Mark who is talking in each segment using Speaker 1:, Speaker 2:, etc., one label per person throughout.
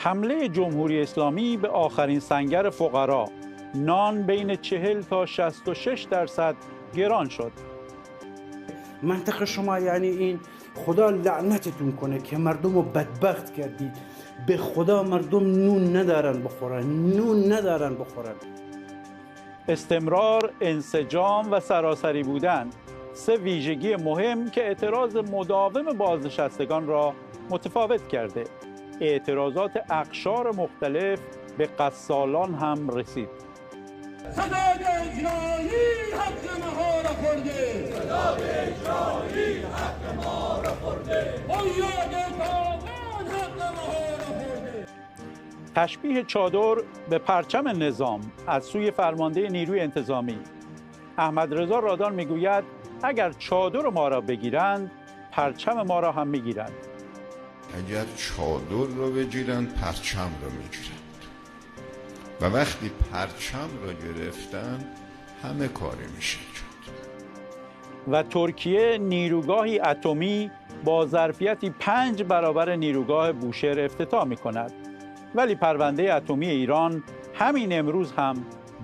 Speaker 1: حمله جمهوری اسلامی به آخرین سنگر فقرا نان بین چهل تا شش درصد گران شد منطقه شما یعنی این خدا لعنتتون کنه که مردم رو بدبخت کردید به خدا مردم نون ندارن بخورن نون ندارن بخورن استمرار، انسجام و سراسری بودن سه ویژگی مهم که اعتراض مداوم بازنشستگان را متفاوت کرده اعتراضات اقشار مختلف به قصالان هم رسید
Speaker 2: حق ما را حق ما را حق ما را
Speaker 1: تشبیه چادر به پرچم نظام از سوی فرمانده نیروی انتظامی احمد رضا رادان میگوید اگر چادر ما را بگیرند پرچم ما را هم میگیرند
Speaker 3: اگر چادر رو بگیرند پرچم رو میگیرند و وقتی پرچم رو گرفتن همه کاری میشه
Speaker 1: و ترکیه نیروگاهی اتمی با ظرفیتی پنج برابر نیروگاه بوشهر افتتاح میکند ولی پرونده اتمی ایران همین امروز هم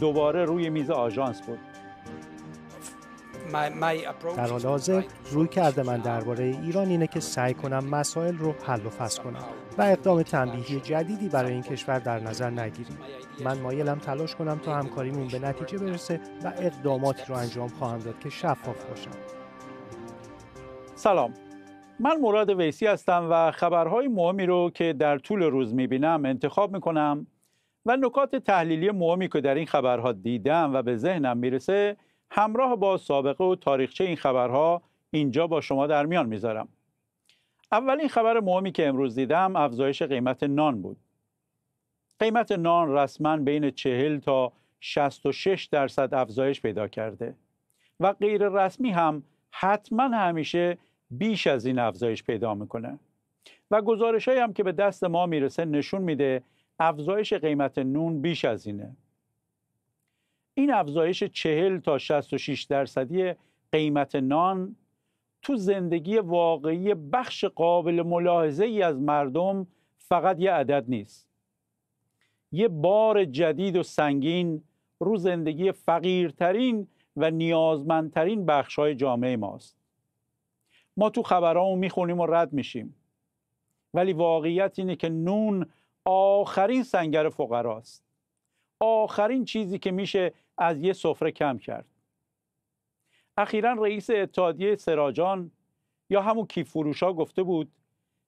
Speaker 1: دوباره روی میز آژانس بود در حال حاضر روی کرده من درباره ایران اینه که سعی کنم مسائل رو حل و فصل کنم و اقدام تنبیهی جدیدی برای این کشور در نظر نگیریم من مایلم تلاش کنم تا همکاریمون به نتیجه برسه و اقداماتی رو انجام خواهم داد که شفاف باشم سلام من مراد ویسی هستم و خبرهای مهمی رو که در طول روز میبینم انتخاب میکنم و نکات تحلیلی مهمی که در این خبرها دیدم و به ذهنم میرسه همراه با سابقه و تاریخچه این خبرها اینجا با شما در میان میذارم. اولین خبر مهمی که امروز دیدم افزایش قیمت نان بود. قیمت نان رسما بین 40 تا 66 درصد افزایش پیدا کرده و غیر رسمی هم حتما همیشه بیش از این افزایش پیدا میکنه و گزارش هم که به دست ما میرسه نشون میده افزایش قیمت نون بیش از اینه این افزایش چهل تا 66 درصدی قیمت نان تو زندگی واقعی بخش قابل ملاحظه ای از مردم فقط یه عدد نیست یه بار جدید و سنگین رو زندگی فقیرترین و نیازمندترین های جامعه ماست ما تو خبرامون میخونیم و رد میشیم ولی واقعیت اینه که نون آخرین سنگر فقراست آخرین چیزی که میشه از یه سفره کم کرد اخیرا رئیس اتحادیه سراجان یا همون کیف فروشا گفته بود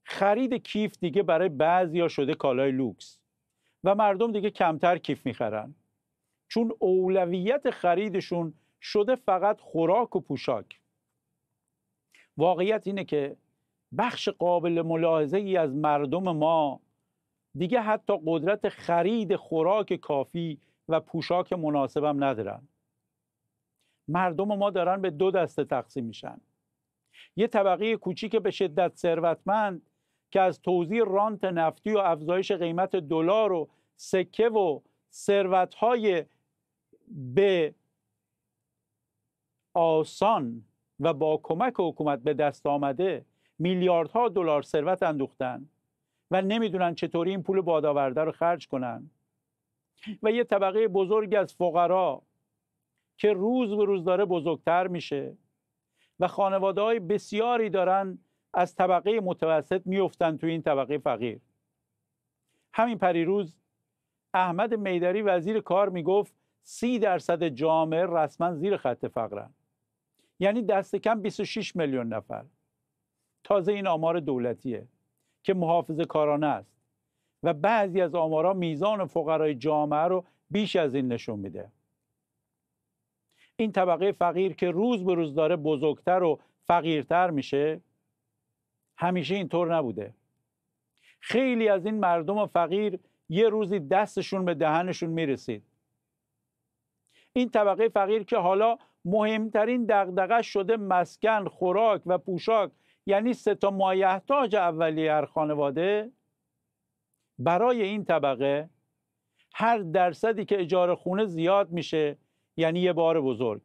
Speaker 1: خرید کیف دیگه برای بعضیا شده کالای لوکس و مردم دیگه کمتر کیف میخرن چون اولویت خریدشون شده فقط خوراک و پوشاک واقعیت اینه که بخش قابل ملاحظه ای از مردم ما دیگه حتی قدرت خرید خوراک کافی و پوشاک مناسبم ندارن مردم ما دارن به دو دسته تقسیم میشن یه طبقه کوچیک به شدت ثروتمند که از توضیح رانت نفتی و افزایش قیمت دلار و سکه و ثروتهای به آسان و با کمک حکومت به دست آمده میلیاردها دلار ثروت اندوختن و نمیدونن چطوری این پول بادآورده رو خرج کنن و یه طبقه بزرگ از فقرا که روز به روز داره بزرگتر میشه و خانواده های بسیاری دارن از طبقه متوسط میفتن تو این طبقه فقیر همین پریروز احمد میدری وزیر کار میگفت سی درصد جامعه رسما زیر خط فقرن یعنی دست کم 26 میلیون نفر تازه این آمار دولتیه که محافظه کارانه است و بعضی از آمارا میزان فقرای جامعه رو بیش از این نشون میده این طبقه فقیر که روز به روز داره بزرگتر و فقیرتر میشه همیشه اینطور نبوده خیلی از این مردم فقیر یه روزی دستشون به دهنشون میرسید این طبقه فقیر که حالا مهمترین دغدغه شده مسکن، خوراک و پوشاک یعنی سه تا مایحتاج اولیه هر خانواده برای این طبقه هر درصدی که اجاره خونه زیاد میشه یعنی یه بار بزرگ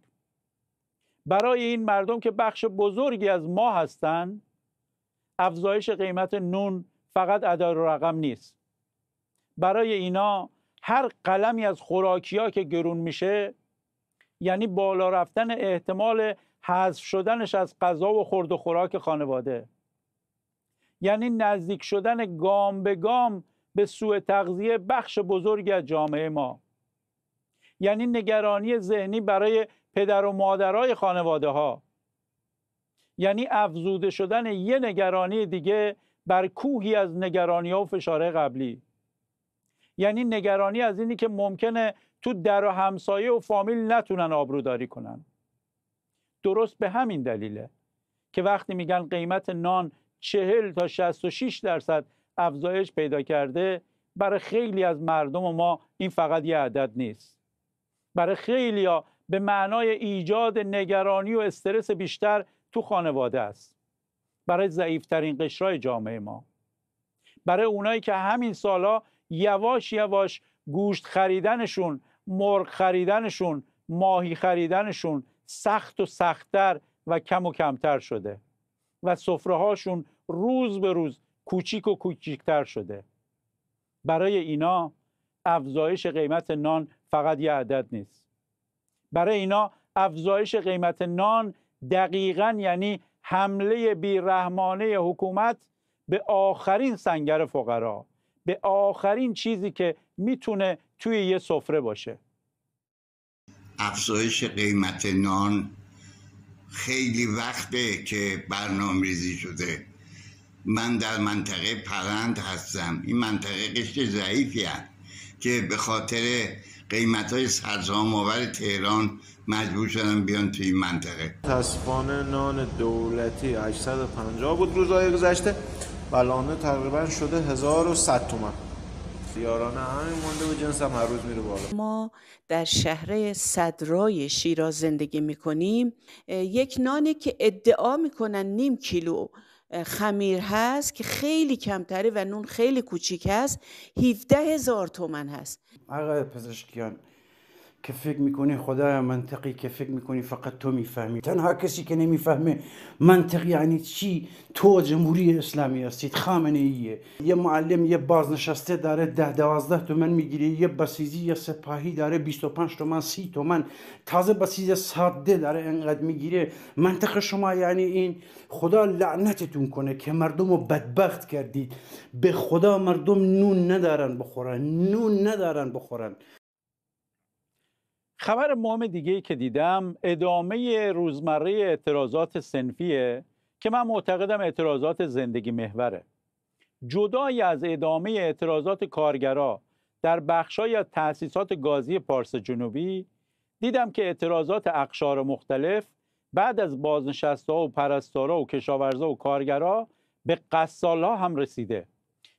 Speaker 1: برای این مردم که بخش بزرگی از ما هستن افزایش قیمت نون فقط عدار و رقم نیست برای اینا هر قلمی از خوراکیا که گرون میشه یعنی بالا رفتن احتمال حذف شدنش از غذا و خورد و خوراک خانواده یعنی نزدیک شدن گام به گام به سوء تغذیه بخش بزرگی از جامعه ما یعنی نگرانی ذهنی برای پدر و مادرای خانواده ها یعنی افزوده شدن یه نگرانی دیگه بر کوهی از نگرانی ها و فشاره قبلی یعنی نگرانی از اینی که ممکنه تو در و همسایه و فامیل نتونن آبروداری کنن درست به همین دلیله که وقتی میگن قیمت نان چهل تا 66 درصد افزایش پیدا کرده برای خیلی از مردم و ما این فقط یه عدد نیست برای خیلی ها به معنای ایجاد نگرانی و استرس بیشتر تو خانواده است برای ضعیفترین قشرای جامعه ما برای اونایی که همین سالا یواش یواش گوشت خریدنشون مرغ خریدنشون ماهی خریدنشون سخت و سختتر و کم و کمتر شده و هاشون روز به روز کوچیک و کوچیکتر شده برای اینا افزایش قیمت نان فقط یه عدد نیست برای اینا افزایش قیمت نان دقیقا یعنی حمله بیرحمانه حکومت به آخرین سنگر فقرا به آخرین چیزی که میتونه توی یه سفره باشه
Speaker 2: افزایش قیمت نان خیلی وقته که برنامه ریزی شده من در منطقه پرند هستم این منطقه قشر ضعیفی هست که به خاطر قیمت های سرزام تهران مجبور شدم بیان توی این منطقه
Speaker 1: تصفانه نان دولتی 850 بود روزهای گذشته بلانه تقریبا شده 1100 تومن سیارانه همین مونده و جنس هم هر روز میره بالا
Speaker 3: ما در شهر صدرای شیراز زندگی میکنیم یک نانی که ادعا میکنن نیم کیلو خمیر هست که خیلی کمتره و نون خیلی کوچیک هست 17 هزار تومن هست
Speaker 1: آقای پزشکیان که فکر میکنه خدا منطقی که فکر میکنی فقط تو میفهمی تنها کسی که نمیفهمه منطقی یعنی چی تو جمهوری اسلامی هستید خامنه ایه یه معلم یه بازنشسته داره ده دوازده تومن میگیره یه بسیزی یه سپاهی داره بیست و پنج تومن سی تومن تازه بسیز ساده داره انقدر میگیره منطق شما یعنی این خدا لعنتتون کنه که مردم رو بدبخت کردید به خدا مردم نون ندارن بخورن نون ندارن بخورن خبر مهم دیگه که دیدم ادامه روزمره اعتراضات سنفیه که من معتقدم اعتراضات زندگی محوره جدای از ادامه اعتراضات کارگرا در بخشای از تأسیسات گازی پارس جنوبی دیدم که اعتراضات اقشار مختلف بعد از بازنشسته و پرستارا و کشاورزا و کارگرا به قصالها هم رسیده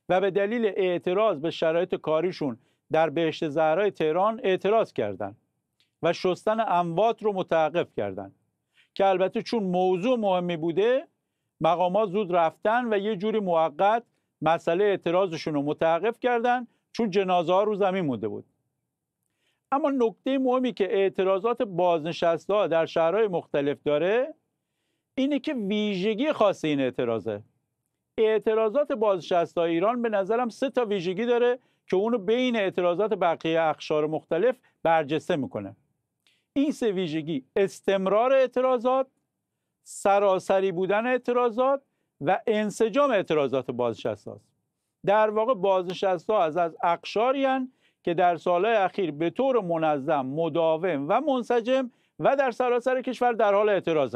Speaker 1: و به دلیل اعتراض به شرایط کاریشون در بهشت زهرای تهران اعتراض کردند و شستن اموات رو متوقف کردن که البته چون موضوع مهمی بوده مقامات زود رفتن و یه جوری موقت مسئله اعتراضشون رو متوقف کردن چون جنازه ها رو زمین مونده بود اما نکته مهمی که اعتراضات بازنشسته ها در شهرهای مختلف داره اینه که ویژگی خاص این اعتراضه اعتراضات بازنشسته ایران به نظرم سه تا ویژگی داره که اونو بین اعتراضات بقیه اخشار مختلف برجسته میکنه این سه ویژگی استمرار اعتراضات سراسری بودن اعتراضات و انسجام اعتراضات بازنشست در واقع بازنشست ها از از اقشاری که در سالهای اخیر به طور منظم مداوم و منسجم و در سراسر کشور در حال اعتراض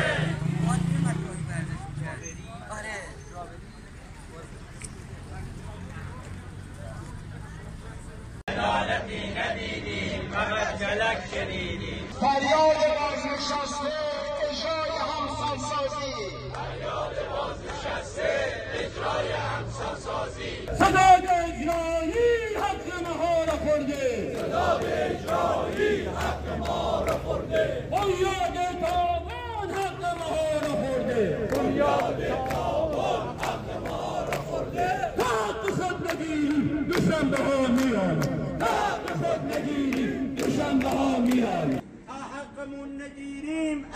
Speaker 2: بازنشسته اجرای همسانسازی
Speaker 3: فریاد بازنشسته اجرای همسانسازی
Speaker 2: صدای اجرایی حق ما را خورده صدای اجرایی حق ما را خورده بنیاد تاوان حق ما را خورده بنیاد تاوان حق ما را خورده تا حق خود
Speaker 1: نگیری دوستم به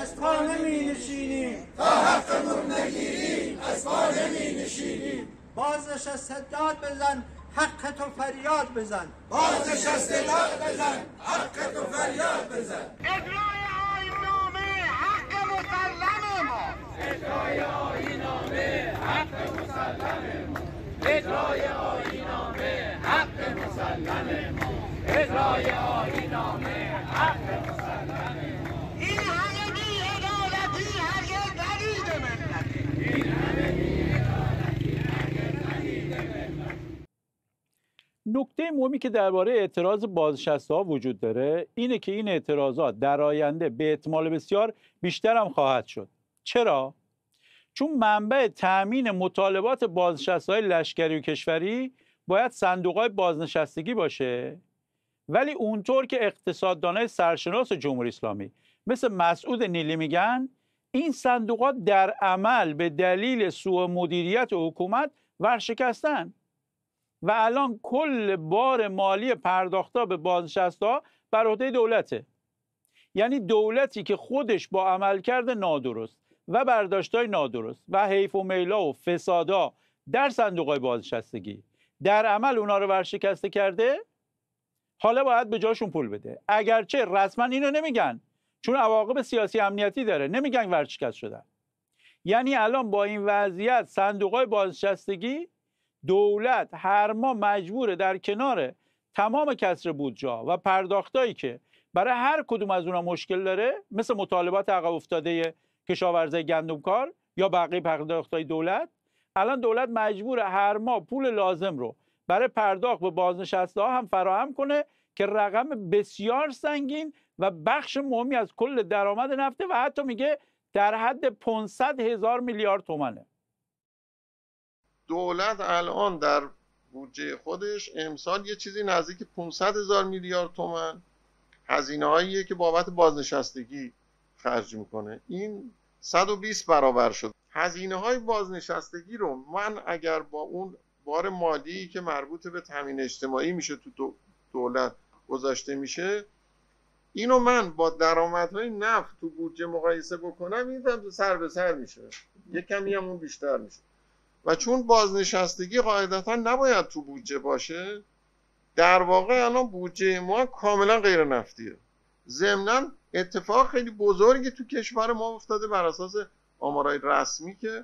Speaker 1: از پا نمی نشینیم تا حقمون
Speaker 3: نگیریم از پا نمی نشینیم
Speaker 2: بازش از داد بزن
Speaker 1: حق تو فریاد بزن
Speaker 3: بازش از داد بزن حق تو فریاد بزن
Speaker 2: اجرای آینامه حق مسلم ما
Speaker 3: اجرای آینامه حق مسلم ما اجرای آینامه حق مسلم ما اجرای آینامه حق
Speaker 1: نکته مهمی که درباره اعتراض بازنشسته ها وجود داره اینه که این اعتراضات در آینده به احتمال بسیار بیشتر هم خواهد شد چرا چون منبع تأمین مطالبات بازنشسته های لشکری و کشوری باید صندوق های بازنشستگی باشه ولی اونطور که اقتصاددانای سرشناس جمهوری اسلامی مثل مسعود نیلی میگن این صندوقات در عمل به دلیل سوء مدیریت و حکومت ورشکستن و الان کل بار مالی پرداختا به بازنشستا بر عهده دولته یعنی دولتی که خودش با عملکرد نادرست و برداشتای نادرست و حیف و میلا و فسادا در صندوق بازنشستگی در عمل اونا رو ورشکسته کرده حالا باید به جاشون پول بده اگرچه رسما اینو نمیگن چون عواقب سیاسی امنیتی داره نمیگن ورشکست شدن یعنی الان با این وضعیت صندوق های بازنشستگی دولت هر ماه مجبوره در کنار تمام کسر بودجه و پرداختایی که برای هر کدوم از اونها مشکل داره مثل مطالبات عقب افتاده کشاورزی گندمکار یا بقیه پرداختای دولت الان دولت مجبوره هر ماه پول لازم رو برای پرداخت به بازنشسته ها هم فراهم کنه که رقم بسیار سنگین و بخش مهمی از کل درآمد نفته و حتی میگه در حد 500 هزار میلیارد تومنه
Speaker 3: دولت الان در بودجه خودش امسال یه چیزی نزدیک 500 هزار میلیارد تومن هزینه هاییه که بابت بازنشستگی خرج میکنه این 120 برابر شد هزینه های بازنشستگی رو من اگر با اون بار مالی که مربوط به تامین اجتماعی میشه تو دولت گذاشته میشه اینو من با درآمدهای نفت تو بودجه مقایسه بکنم این سر به سر میشه یه کمی هم اون بیشتر میشه و چون بازنشستگی قاعدتا نباید تو بودجه باشه در واقع الان بودجه ما کاملا غیر نفتیه ضمنا اتفاق خیلی بزرگی تو کشور ما افتاده بر اساس آمارای رسمی که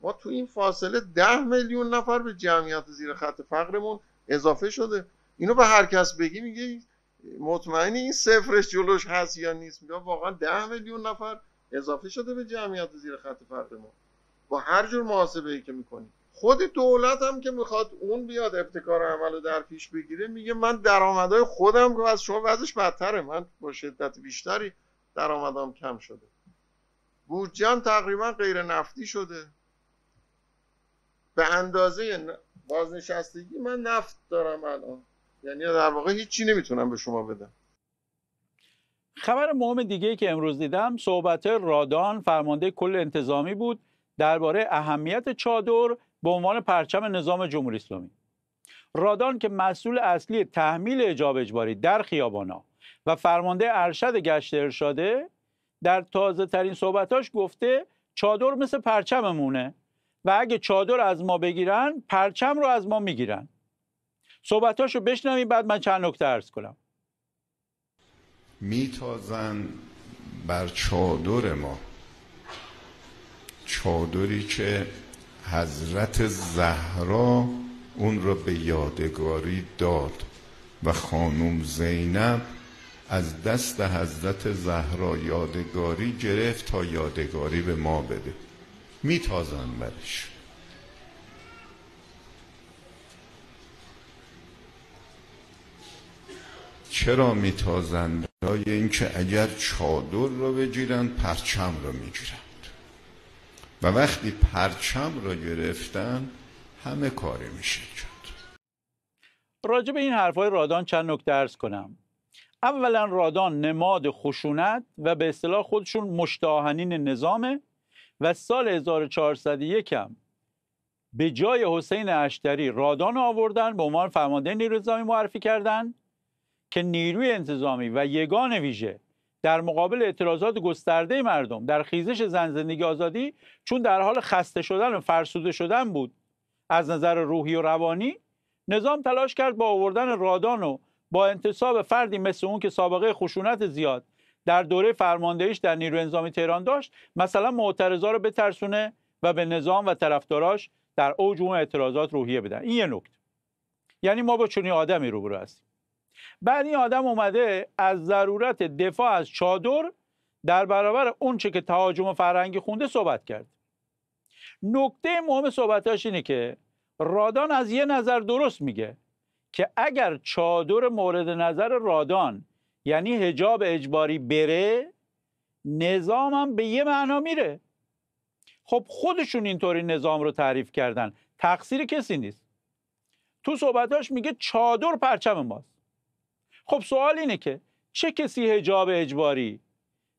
Speaker 3: ما تو این فاصله ده میلیون نفر به جمعیت زیر خط فقرمون اضافه شده اینو به هر کس بگی میگه مطمئنی این صفرش جلوش هست یا نیست میگه واقعا ده میلیون نفر اضافه شده به جمعیت زیر خط فقرمون با هر جور محاسبه ای که میکنی خود دولت هم که میخواد اون بیاد ابتکار عمل رو در پیش بگیره میگه من درآمدهای خودم رو از شما وضعش بدتره من با شدت بیشتری درآمدام کم شده بودجم تقریبا غیر نفتی شده به اندازه بازنشستگی من نفت دارم الان یعنی در واقع هیچی نمیتونم به شما بدم
Speaker 1: خبر مهم دیگه که امروز دیدم صحبت رادان فرمانده کل انتظامی بود درباره اهمیت چادر به عنوان پرچم نظام جمهوری اسلامی رادان که مسئول اصلی تحمیل اجاب اجباری در خیابانا و فرمانده ارشد گشت ارشاده در تازه ترین صحبتاش گفته چادر مثل پرچممونه و اگه چادر از ما بگیرن پرچم رو از ما میگیرن رو بشنویم بعد من چند نکته ارز کنم
Speaker 3: میتازن بر چادر ما چادری که حضرت زهرا اون را به یادگاری داد و خانم زینب از دست حضرت زهرا یادگاری گرفت تا یادگاری به ما بده میتازن برش چرا میتازن برای اینکه اگر چادر رو بگیرن پرچم رو میگیرن و وقتی پرچم را گرفتن همه کاری میشه کرد
Speaker 1: راجع به این حرفهای رادان چند نکته ارز کنم اولا رادان نماد خشونت و به اصطلاح خودشون مشتاهنین نظامه و سال 1401 هم به جای حسین اشتری رادان آوردن به عنوان فرمانده نیروی نظامی معرفی کردن که نیروی انتظامی و یگان ویژه در مقابل اعتراضات گسترده مردم در خیزش زن زندگی آزادی چون در حال خسته شدن و فرسوده شدن بود از نظر روحی و روانی نظام تلاش کرد با آوردن رادان و با انتصاب فردی مثل اون که سابقه خشونت زیاد در دوره فرماندهیش در نیروی انظامی تهران داشت مثلا معترضا رو بترسونه و به نظام و طرفداراش در اوج اون اعتراضات روحیه بدن این یه نکته یعنی ما با چنین آدمی روبرو هستیم بعد این آدم اومده از ضرورت دفاع از چادر در برابر اونچه که تهاجم فرهنگی خونده صحبت کرد نکته مهم صحبتاش اینه که رادان از یه نظر درست میگه که اگر چادر مورد نظر رادان یعنی هجاب اجباری بره نظامم به یه معنا میره خب خودشون اینطوری نظام رو تعریف کردن تقصیر کسی نیست تو صحبتاش میگه چادر پرچم ماست خب سوال اینه که چه کسی هجاب اجباری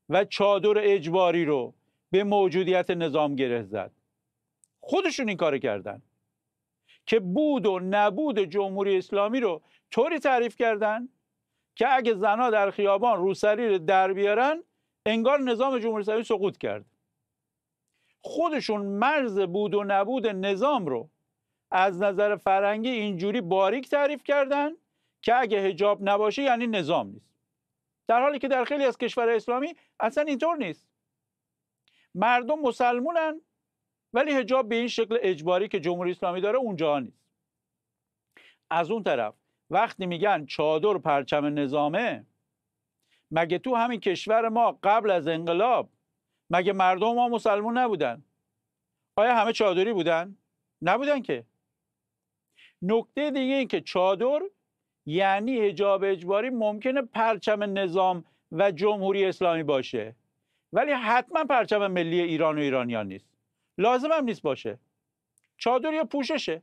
Speaker 1: و چادر اجباری رو به موجودیت نظام گره زد خودشون این کار کردن که بود و نبود جمهوری اسلامی رو طوری تعریف کردن که اگه زنها در خیابان روسری در بیارن انگار نظام جمهوری اسلامی سقوط کرد خودشون مرز بود و نبود نظام رو از نظر فرنگی اینجوری باریک تعریف کردن که اگه هجاب نباشه یعنی نظام نیست در حالی که در خیلی از کشورهای اسلامی اصلا اینطور نیست مردم مسلمونن ولی حجاب به این شکل اجباری که جمهوری اسلامی داره اونجا نیست از اون طرف وقتی میگن چادر پرچم نظامه مگه تو همین کشور ما قبل از انقلاب مگه مردم ما مسلمون نبودن آیا همه چادری بودن نبودن که نکته دیگه این که چادر یعنی هجاب اجباری ممکنه پرچم نظام و جمهوری اسلامی باشه ولی حتما پرچم ملی ایران و ایرانیان نیست لازم هم نیست باشه چادر یا پوششه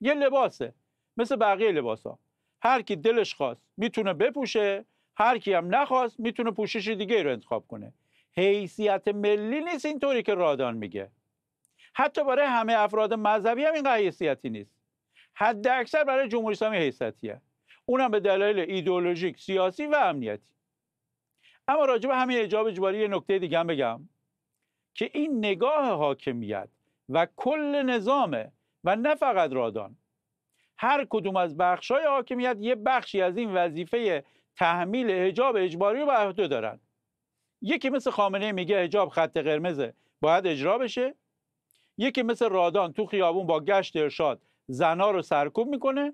Speaker 1: یه لباسه مثل بقیه لباسا هر کی دلش خواست میتونه بپوشه هر کی هم نخواست میتونه پوشش دیگه رو انتخاب کنه حیثیت ملی نیست اینطوری که رادان میگه حتی برای همه افراد مذهبی هم این حیثیتی نیست حد اکثر برای جمهوری اسلامی حیثیتیه اونم به دلایل ایدئولوژیک سیاسی و امنیتی اما راجع به همین اجاب اجباری یه نکته دیگه هم بگم که این نگاه حاکمیت و کل نظامه و نه فقط رادان هر کدوم از بخشای حاکمیت یه بخشی از این وظیفه تحمیل حجاب اجباری رو به عهده دارن یکی مثل خامنه میگه حجاب خط قرمزه باید اجرا بشه یکی مثل رادان تو خیابون با گشت ارشاد زنا رو سرکوب میکنه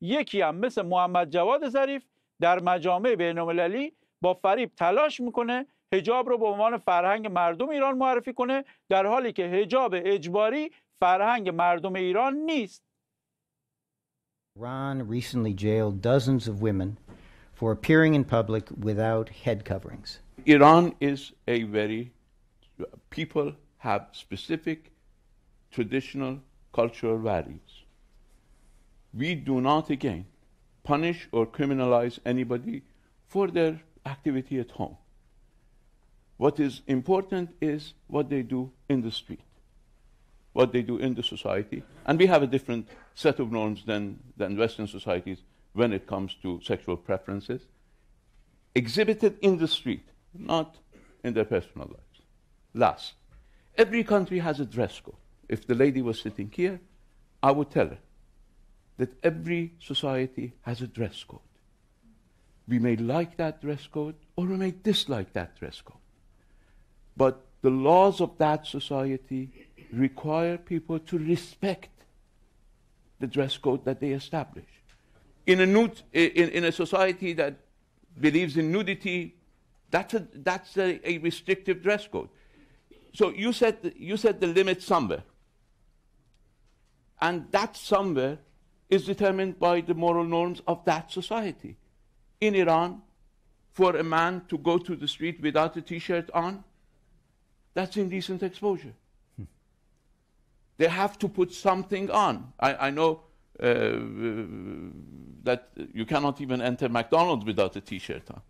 Speaker 1: یکی هم مثل محمد جواد ظریف در مجامع بین‌المللی با فریب تلاش میکنه هجاب رو به عنوان فرهنگ مردم ایران معرفی کنه در حالی که هجاب اجباری فرهنگ مردم ایران نیست Iran recently jailed dozens of women for appearing in public without head coverings.
Speaker 2: Iran is a very people have specific traditional cultural values. we do not again punish or criminalize anybody for their activity at home. What is important is what they do in the street, what they do in the society. And we have a different set of norms than, than Western societies when it comes to sexual preferences, exhibited in the street, not in their personal lives. Last, every country has a dress code. If the lady was sitting here, I would tell her, that every society has a dress code. We may like that dress code or we may dislike that dress code. But the laws of that society require people to respect the dress code that they establish. In a, in, in a society that believes in nudity, that's a, that's a, a restrictive dress code. So you set, you set the limit somewhere. And that somewhere is determined by the moral norms of that society. In Iran, for a man to go to the street without a t shirt on, that's indecent exposure. Hmm. They have to put something on. I, I know uh, that you cannot even enter McDonald's without a t shirt on.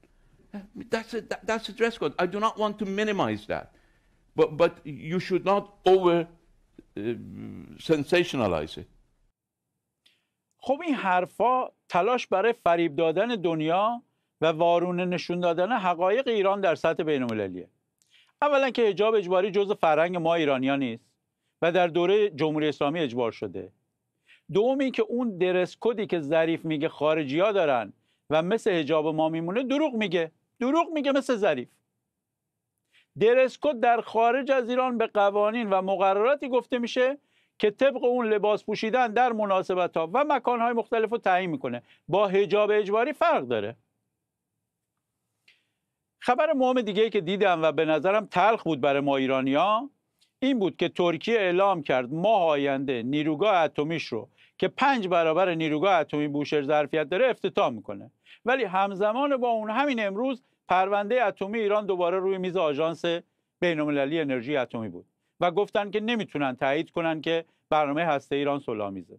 Speaker 2: That's a, that, that's a dress code. I do not want to minimize that. But, but you should not over uh, sensationalize it.
Speaker 1: خب این حرفا تلاش برای فریب دادن دنیا و وارونه نشون دادن حقایق ایران در سطح بین المللیه. اولا که حجاب اجباری جزء فرهنگ ما ایرانیا نیست و در دوره جمهوری اسلامی اجبار شده. دومی که اون درس کدی که ظریف میگه خارجی ها دارن و مثل حجاب ما میمونه دروغ میگه. دروغ میگه مثل ظریف. درس کد در خارج از ایران به قوانین و مقرراتی گفته میشه که طبق اون لباس پوشیدن در مناسبت ها و مکان های مختلف رو تعیین میکنه با حجاب اجباری فرق داره خبر مهم دیگه که دیدم و به نظرم تلخ بود برای ما ایرانیا این بود که ترکیه اعلام کرد ماه آینده نیروگاه اتمیش رو که پنج برابر نیروگاه اتمی بوشهر ظرفیت داره افتتاح میکنه ولی همزمان با اون همین امروز پرونده اتمی ایران دوباره روی میز آژانس بین‌المللی انرژی اتمی بود و گفتن که نمیتونن تایید کنن که برنامه هسته ایران میزه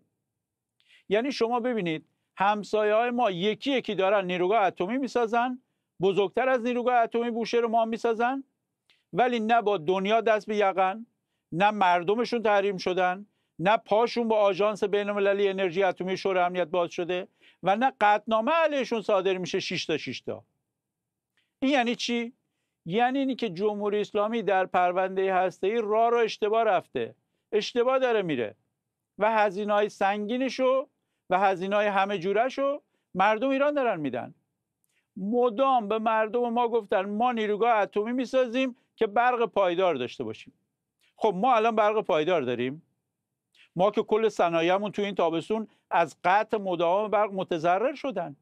Speaker 1: یعنی شما ببینید همسایه های ما یکی یکی دارن نیروگاه اتمی میسازن بزرگتر از نیروگاه اتمی بوشهر ما میسازن ولی نه با دنیا دست به یقن نه مردمشون تحریم شدن نه پاشون با آژانس بین‌المللی انرژی اتمی شورای امنیت باز شده و نه قدنامه علیهشون صادر میشه 6 تا 6 تا این یعنی چی یعنی اینی که جمهوری اسلامی در پرونده ای راه رو اشتباه رفته اشتباه داره میره و هزینه های سنگینشو و هزینه های همه جورشو مردم ایران دارن میدن مدام به مردم ما گفتن ما نیروگاه اتمی میسازیم که برق پایدار داشته باشیم خب ما الان برق پایدار داریم ما که کل صنایعمون تو این تابستون از قطع مدام برق متضرر شدن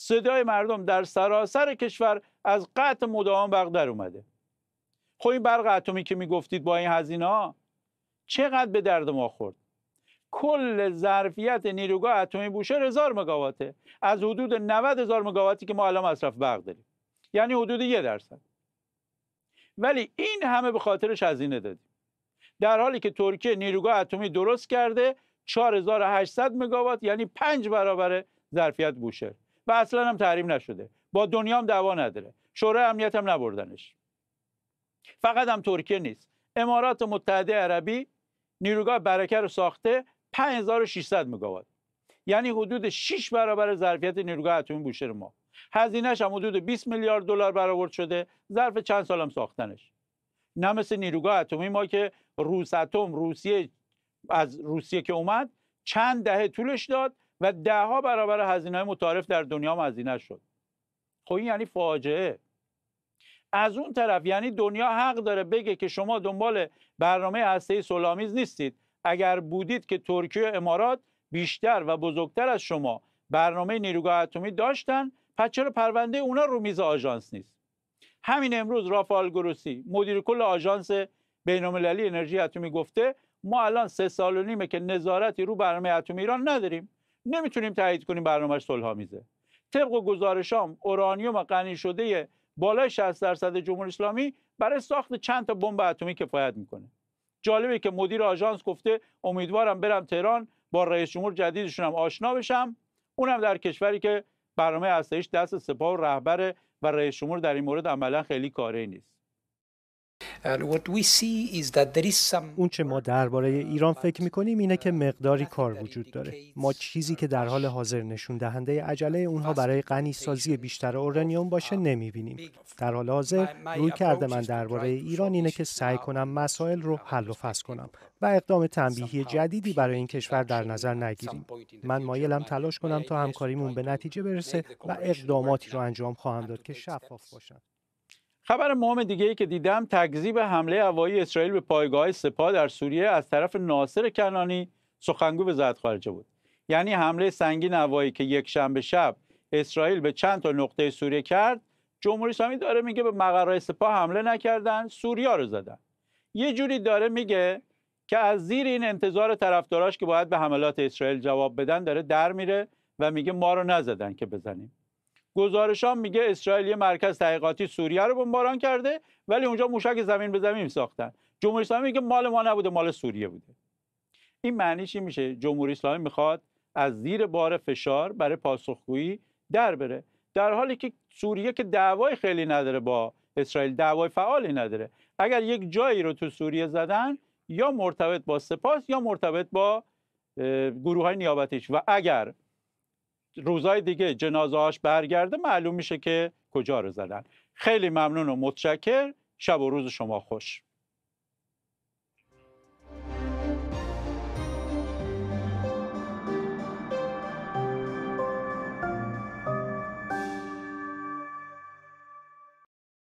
Speaker 1: صدای مردم در سراسر کشور از قطع مداوم بغدر اومده خب این برق اتمی که میگفتید با این هزینه ها چقدر به درد ما خورد کل ظرفیت نیروگاه اتمی بوشهر هزار مگاواته از حدود 90 هزار مگاواتی که ما الان مصرف برق داریم یعنی حدود یه درصد ولی این همه به خاطرش هزینه دادیم در حالی که ترکیه نیروگاه اتمی درست کرده 4800 مگاوات یعنی پنج برابر ظرفیت بوشهر و اصلا هم تحریم نشده با دنیا هم دعوا نداره شورای امنیت هم نبردنش فقط هم ترکیه نیست امارات متحده عربی نیروگاه برکه رو ساخته 5600 مگاوات یعنی حدود 6 برابر ظرفیت نیروگاه اتمی بوشهر ما هزینهش هم حدود 20 میلیارد دلار برآورد شده ظرف چند سال هم ساختنش نه مثل نیروگاه اتمی ما که روس اتم روسیه از روسیه که اومد چند دهه طولش داد و دهها برابر هزینه های متعارف در دنیا هم هزینه شد خب این یعنی فاجعه از اون طرف یعنی دنیا حق داره بگه که شما دنبال برنامه هسته سلامیز نیستید اگر بودید که ترکیه و امارات بیشتر و بزرگتر از شما برنامه نیروگاه اتمی داشتن پس چرا پرونده اونا رو میز آژانس نیست همین امروز رافال گروسی مدیر کل آژانس بین‌المللی انرژی اتمی گفته ما الان سه سال و نیمه که نظارتی رو برنامه اتمی ایران نداریم نمیتونیم تایید کنیم برنامهش صلحآمیزه طبق گزارشام اورانیوم غنی شده بالای 60 درصد جمهوری اسلامی برای ساخت چند تا بمب اتمی کفایت میکنه جالبه که مدیر آژانس گفته امیدوارم برم تهران با رئیس جمهور جدیدشونم آشنا بشم اونم در کشوری که برنامه هستش دست سپاه و رهبر و رئیس جمهور در این مورد عملا خیلی کاری نیست اون چه ما درباره ایران فکر میکنیم اینه که مقداری کار وجود داره ما چیزی که در حال حاضر نشون دهنده عجله اونها برای غنی سازی بیشتر اورانیوم باشه نمیبینیم در حال حاضر روی کرده من درباره ایران اینه که سعی کنم مسائل رو حل و فصل کنم و اقدام تنبیهی جدیدی برای این کشور در نظر نگیریم من مایلم تلاش کنم تا همکاریمون به نتیجه برسه و اقداماتی رو انجام خواهم داد که شفاف باشند خبر مهم دیگه ای که دیدم تکذیب حمله هوایی اسرائیل به پایگاه سپاه در سوریه از طرف ناصر کنانی سخنگو وزارت خارجه بود یعنی حمله سنگین هوایی که یک شنبه شب اسرائیل به چند تا نقطه سوریه کرد جمهوری اسلامی داره میگه به مقرهای سپاه حمله نکردن سوریه رو زدن یه جوری داره میگه که از زیر این انتظار طرفداراش که باید به حملات اسرائیل جواب بدن داره در میره و میگه ما رو نزدن که بزنیم گزارش میگه اسرائیل یه مرکز تحقیقاتی سوریه رو بمباران کرده ولی اونجا موشک زمین به زمین ساختن جمهوری اسلامی میگه مال ما نبوده مال سوریه بوده این معنی چی میشه جمهوری اسلامی میخواد از زیر بار فشار برای پاسخگویی در بره در حالی که سوریه که دعوای خیلی نداره با اسرائیل دعوای فعالی نداره اگر یک جایی رو تو سوریه زدن یا مرتبط با سپاس یا مرتبط با گروه های نیابتیش و اگر روزای دیگه جنازه برگرده معلوم میشه که کجا رو زدن خیلی ممنون و متشکر شب و روز شما خوش